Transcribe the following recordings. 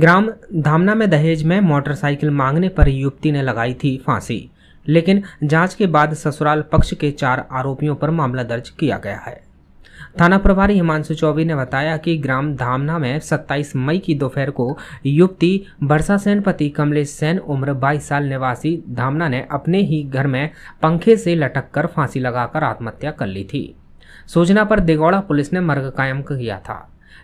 ग्राम धामना में दहेज में मोटरसाइकिल मांगने पर युवती ने लगाई थी फांसी लेकिन जांच के बाद ससुराल पक्ष के चार आरोपियों पर मामला दर्ज किया गया है थाना प्रभारी हिमांशु चौबे ने बताया कि ग्राम धामना में 27 मई की दोपहर को युवती बरसा सेन पति कमलेश सेन उम्र 22 साल निवासी धामना ने अपने ही घर में पंखे से लटक कर फांसी लगाकर आत्महत्या कर ली थी सूचना पर देगौड़ा पुलिस ने मर्ग कायम किया था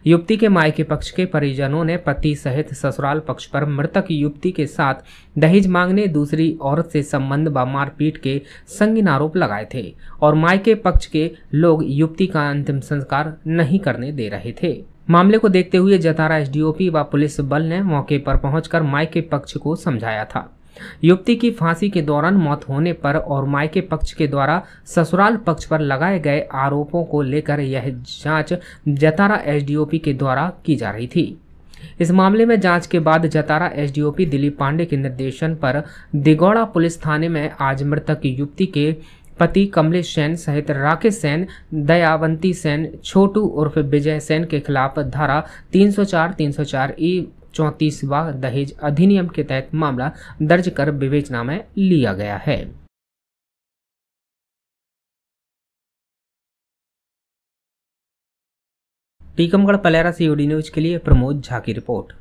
युवती के मायके पक्ष के परिजनों ने पति सहित ससुराल पक्ष पर मृतक युवती के साथ दहेज मांगने दूसरी औरत से संबंध व मारपीट के संगीन आरोप लगाए थे और मायके पक्ष के लोग युवती का अंतिम संस्कार नहीं करने दे रहे थे मामले को देखते हुए जतारा एसडीओपी व पुलिस बल ने मौके पर पहुंचकर मायके पक्ष को समझाया था युवती की फांसी के दौरान मौत होने पर और मायके पक्ष के द्वारा ससुराल पक्ष पर लगाए गए आरोपों को लेकर यह जांच जतारा एसडीओपी के द्वारा की जा रही थी इस मामले में जांच के बाद जतारा एसडीओपी दिलीप पांडे के निर्देशन पर दिगौड़ा पुलिस थाने में आज मृतक युवती के पति कमलेश सेन सहित राकेश सेन दयावंती सेन छोटू उर्फ विजय सेन के खिलाफ धारा 304 304 ई चौंतीसवा दहेज अधिनियम के तहत मामला दर्ज कर विवेचना में लिया गया है टीकमगढ़ पलेरा से यूडी न्यूज के लिए प्रमोद झा की रिपोर्ट